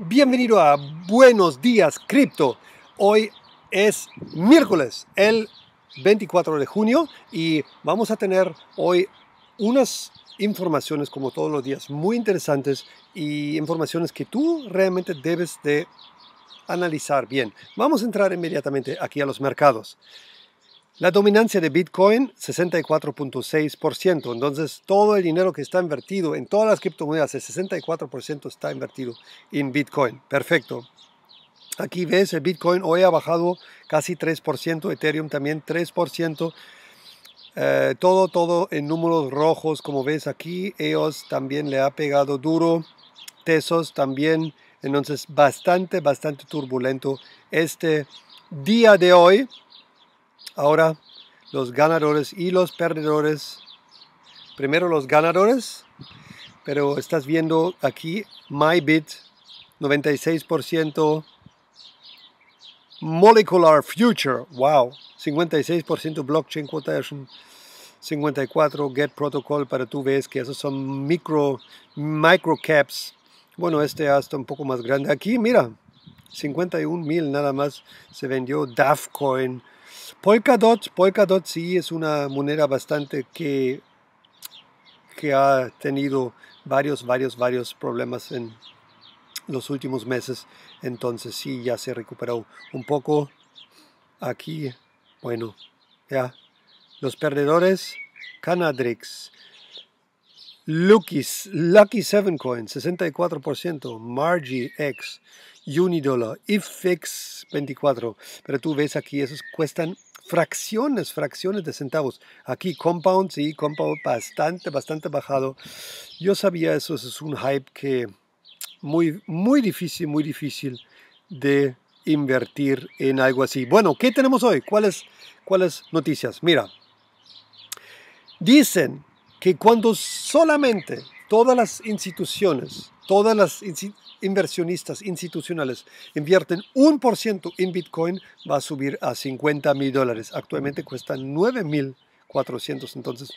Bienvenido a Buenos Días Cripto. Hoy es miércoles, el 24 de junio, y vamos a tener hoy unas informaciones como todos los días muy interesantes y informaciones que tú realmente debes de analizar bien. Vamos a entrar inmediatamente aquí a los mercados. La dominancia de Bitcoin, 64.6%. Entonces, todo el dinero que está invertido en todas las criptomonedas, el 64% está invertido en Bitcoin. Perfecto. Aquí ves, el Bitcoin hoy ha bajado casi 3%, Ethereum también 3%. Eh, todo, todo en números rojos, como ves aquí. EOS también le ha pegado duro. Tesos también. Entonces, bastante, bastante turbulento este día de hoy. Ahora los ganadores y los perdedores. Primero los ganadores, pero estás viendo aquí MyBit 96%, Molecular Future, wow, 56% Blockchain Quotation, 54 Get Protocol, para tú ves que esos son micro, caps. Bueno, este hasta un poco más grande. Aquí, mira, 51 nada más se vendió DAFcoin. Dot, Polkadot, Polkadot sí es una moneda bastante que, que ha tenido varios, varios, varios problemas en los últimos meses. Entonces sí, ya se recuperó un poco. Aquí, bueno, ya. Los perdedores, Canadrix. Lucky 7 Coin, 64%, Margie X, Unidollar, IFX 24. Pero tú ves aquí, esos cuestan fracciones, fracciones de centavos. Aquí Compound, sí, Compound bastante, bastante bajado. Yo sabía eso, eso es un hype que muy, muy difícil, muy difícil de invertir en algo así. Bueno, ¿qué tenemos hoy? ¿Cuáles, cuáles noticias? Mira, dicen que cuando solamente todas las instituciones, todas las inversionistas institucionales invierten un por ciento en Bitcoin, va a subir a 50 mil dólares. Actualmente cuesta 9 mil 400, entonces,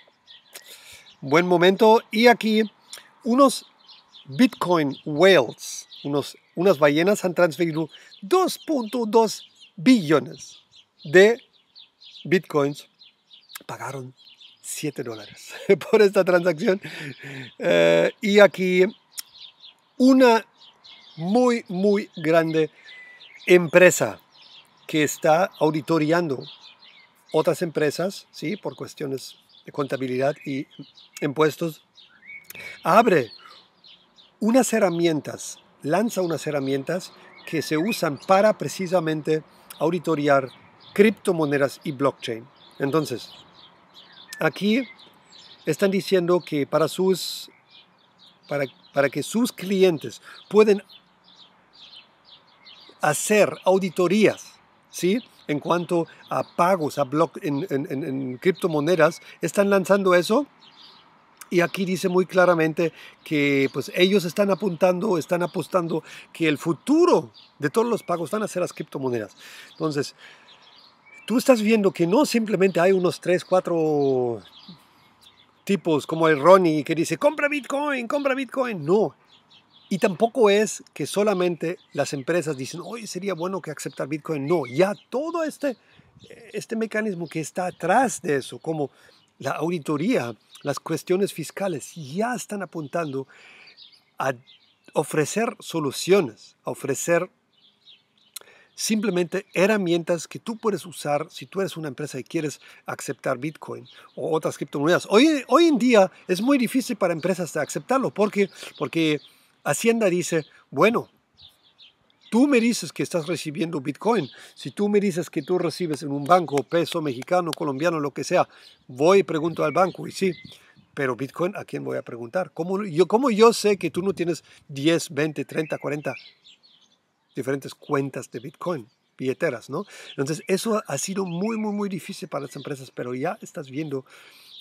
buen momento. Y aquí, unos Bitcoin whales, unos, unas ballenas han transferido 2.2 billones de Bitcoins. Pagaron 7 dólares por esta transacción. Eh, y aquí una muy, muy grande empresa que está auditoriando otras empresas, ¿sí? por cuestiones de contabilidad y impuestos, abre unas herramientas, lanza unas herramientas que se usan para precisamente auditoriar criptomonedas y blockchain. Entonces, Aquí están diciendo que para, sus, para, para que sus clientes pueden hacer auditorías, ¿sí? En cuanto a pagos, a block en, en, criptomonedas, están lanzando eso. Y aquí dice muy claramente que pues ellos están apuntando, están apostando que el futuro de todos los pagos van a ser las criptomonedas. Entonces, tú estás viendo que no simplemente hay unos tres, cuatro tipos como el Ronnie que dice, compra Bitcoin, compra Bitcoin. No. Y tampoco es que solamente las empresas dicen, hoy sería bueno que aceptar Bitcoin. No, ya todo este, este mecanismo que está atrás de eso, como la auditoría, las cuestiones fiscales, ya están apuntando a ofrecer soluciones, a ofrecer simplemente herramientas que tú puedes usar si tú eres una empresa y quieres aceptar Bitcoin o otras criptomonedas. Hoy, hoy en día es muy difícil para empresas aceptarlo porque, porque Hacienda dice, bueno, tú me dices que estás recibiendo Bitcoin, si tú me dices que tú recibes en un banco peso mexicano, colombiano, lo que sea, voy y pregunto al banco y sí. Pero Bitcoin, ¿a quién voy a preguntar? ¿Cómo yo, cómo yo sé que tú no tienes 10, 20, 30, 40 diferentes cuentas de Bitcoin, billeteras, ¿no? Entonces, eso ha sido muy, muy, muy difícil para las empresas, pero ya estás viendo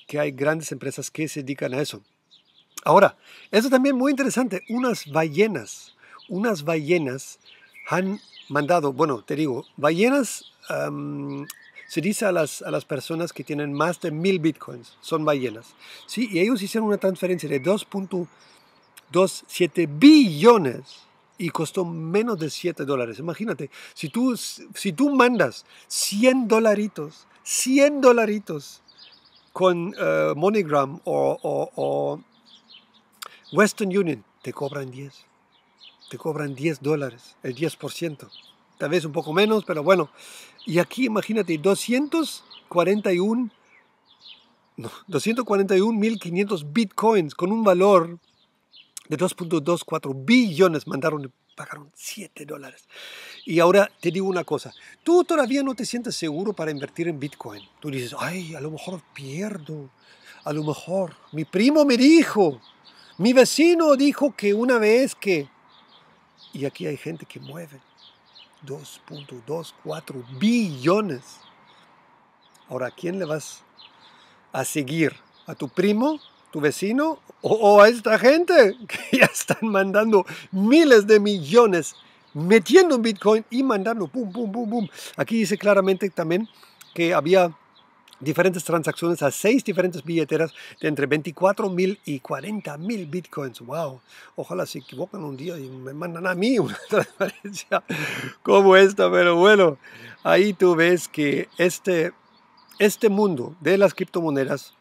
que hay grandes empresas que se dedican a eso. Ahora, eso también muy interesante, unas ballenas, unas ballenas han mandado, bueno, te digo, ballenas se dice a las, a las personas que tienen más de mil bitcoins, son ballenas, ¿sí? Y ellos hicieron una transferencia de 2.27 billones y costó menos de 7 dólares. Imagínate, si tú, si tú mandas 100 dolaritos, 100 dolaritos con eh, MoneyGram o, o, Western Union, te cobran 10. Te cobran 10 dólares, el 10%. Tal vez un poco menos, pero bueno. Y aquí imagínate, 241 no, 241.500 bitcoins con un valor de 2.24 billones mandaron pagaron 7 dólares. Y ahora te digo una cosa, tú todavía no te sientes seguro para invertir en Bitcoin. Tú dices, ay, a lo mejor pierdo, a lo mejor. Mi primo me dijo, mi vecino dijo que una vez que... Y aquí hay gente que mueve 2.24 billones. Ahora, ¿a quién le vas a seguir? ¿A tu primo? tu vecino o, a esta gente que ya están mandando miles de millones metiendo un Bitcoin y mandando, pum, pum, pum, pum. Aquí dice claramente también que había diferentes transacciones a seis diferentes billeteras de entre 24 mil y 40 mil bitcoins. ¡Wow! Ojalá se equivoquen un día y me mandan a mí una transferencia como esta, pero bueno, ahí tú ves que este, este mundo de las criptomonedas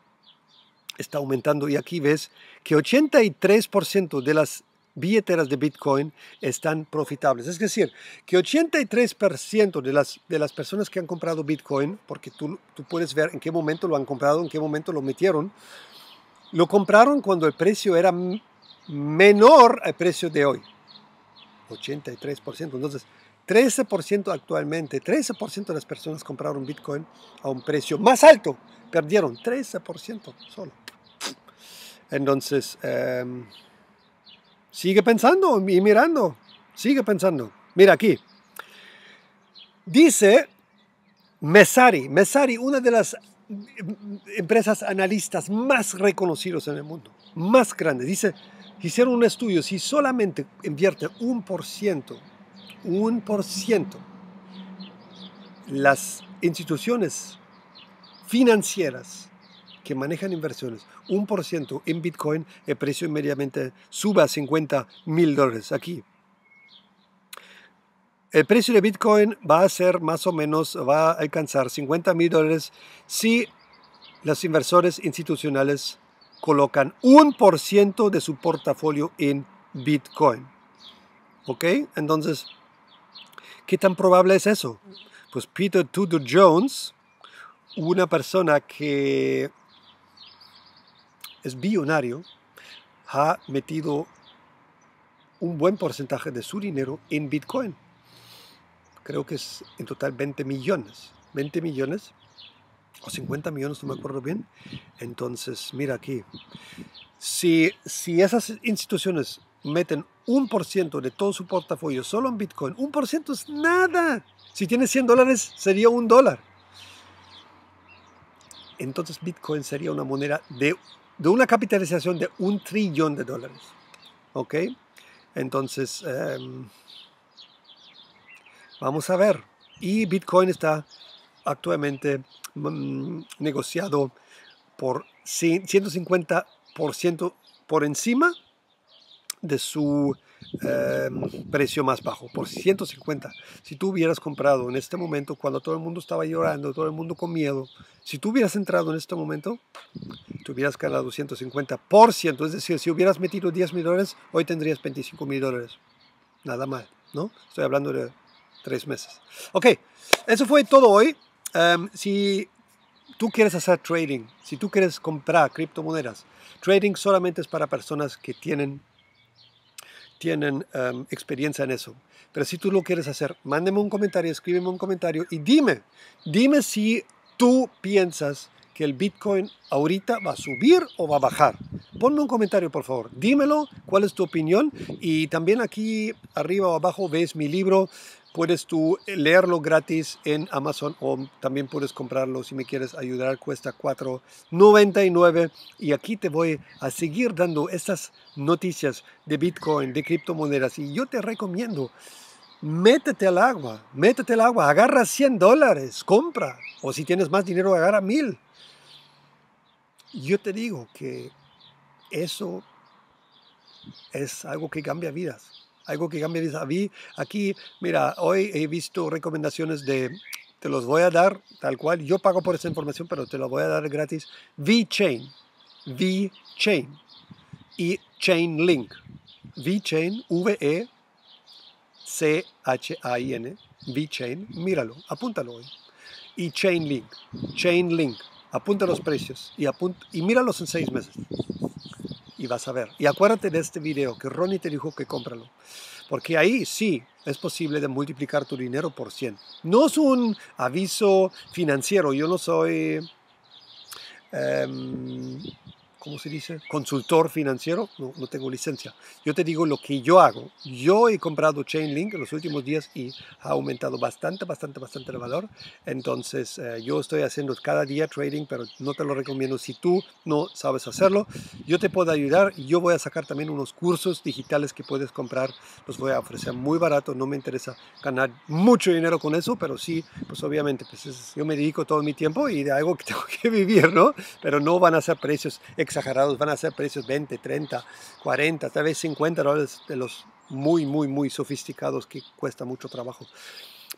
está aumentando y aquí ves que 83% de las billeteras de Bitcoin están profitables. Es decir, que 83% de las, de las personas que han comprado Bitcoin, porque tú, tú puedes ver en qué momento lo han comprado, en qué momento lo metieron, lo compraron cuando el precio era menor al precio de hoy. 83%. Entonces, 13% actualmente, 13% de las personas compraron Bitcoin a un precio más alto, perdieron 13% solo. Entonces, em, sigue pensando y mirando, sigue pensando. Mira aquí, dice Messari, Messari, una de las empresas analistas más reconocidas en el mundo, más grande. dice, hicieron un estudio, si solamente invierte un por ciento 1%. Las instituciones financieras que manejan inversiones, ciento en Bitcoin, el precio inmediatamente sube a 50 mil dólares aquí. El precio de Bitcoin va a ser más o menos, va a alcanzar 50 mil dólares si los inversores institucionales colocan un por ciento de su portafolio en Bitcoin. ¿Ok? Entonces, ¿Qué tan probable es eso? Pues Peter Tudor Jones, una persona que es billonario, ha metido un buen porcentaje de su dinero en Bitcoin. Creo que es en total 20 millones. 20 millones o 50 millones, no me acuerdo bien. Entonces, mira aquí. Si, si esas instituciones meten un por ciento de todo su portafolio solo en Bitcoin, un por ciento es nada. Si tiene 100 dólares, sería un dólar. Entonces Bitcoin sería una moneda de, una capitalización de un trillón de dólares. ¿Ok? Entonces, em, vamos a ver. Y Bitcoin está actualmente mm, negociado por 150% por encima de su em, precio más bajo, por 150. Si tú hubieras comprado en este momento, cuando todo el mundo estaba llorando, todo el mundo con miedo, si tú hubieras entrado en este momento, te hubieras ganado 150 por ciento. Es decir, si hubieras metido 10 mil dólares, hoy tendrías 25 mil dólares. Nada mal, ¿no? Estoy hablando de tres meses. Ok, eso fue todo hoy. Em, si tú quieres hacer trading, si tú quieres comprar criptomonedas, trading solamente es para personas que tienen tienen em, experiencia en eso. Pero si tú lo quieres hacer, mándeme un comentario, escríbeme un comentario y dime, dime si tú piensas que el Bitcoin ahorita va a subir o va a bajar. Ponme un comentario, por favor. Dímelo, cuál es tu opinión. Y también aquí arriba o abajo ves mi libro puedes tú eh, leerlo gratis en Amazon o también puedes comprarlo si me quieres ayudar. Cuesta 4.99 y aquí te voy a seguir dando estas noticias de Bitcoin, de criptomonedas y yo te recomiendo métete al agua, métete al agua, agarra 100 dólares, compra. O si tienes más dinero, agarra 1000. Yo te digo que eso es algo que cambia vidas algo que ya me vi aquí, mira, hoy he visto recomendaciones de, te los voy a dar tal cual, yo pago por esa información, pero te la voy a dar gratis, VeChain, VeChain y Chainlink, VeChain, V-E-C-H-A-I-N, VeChain, míralo, apúntalo hoy, y Chainlink, Chainlink, apunta los precios y, apunta, y míralos en seis meses y vas a ver. Y acuérdate de este video que Ronnie te dijo que cómpralo. Porque ahí sí es posible de multiplicar tu dinero por 100. No es un aviso financiero, yo no soy... Em, ¿cómo se dice? Consultor financiero, no, tengo licencia. Yo te digo lo que yo hago. Yo he comprado Chainlink en los últimos días y ha aumentado bastante, bastante, bastante el valor. Entonces eh, yo estoy haciendo cada día trading, pero no te lo recomiendo si tú no sabes hacerlo. Yo te puedo ayudar. y Yo voy a sacar también unos cursos digitales que puedes comprar. Los voy a ofrecer muy barato. No me interesa ganar mucho dinero con eso, pero sí, pues obviamente, pues yo me dedico todo mi tiempo y de algo que tengo que vivir, ¿no? Pero no van a ser precios exagerados, van a ser precios 20, 30, 40, tal vez 50 dólares de los muy, muy, muy sofisticados que cuesta mucho trabajo.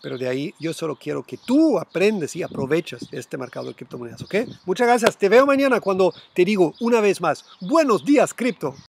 Pero de ahí yo solo quiero que tú aprendes y aprovechas este mercado de criptomonedas, ¿ok? Muchas gracias. Te veo mañana cuando te digo una vez más, buenos días cripto.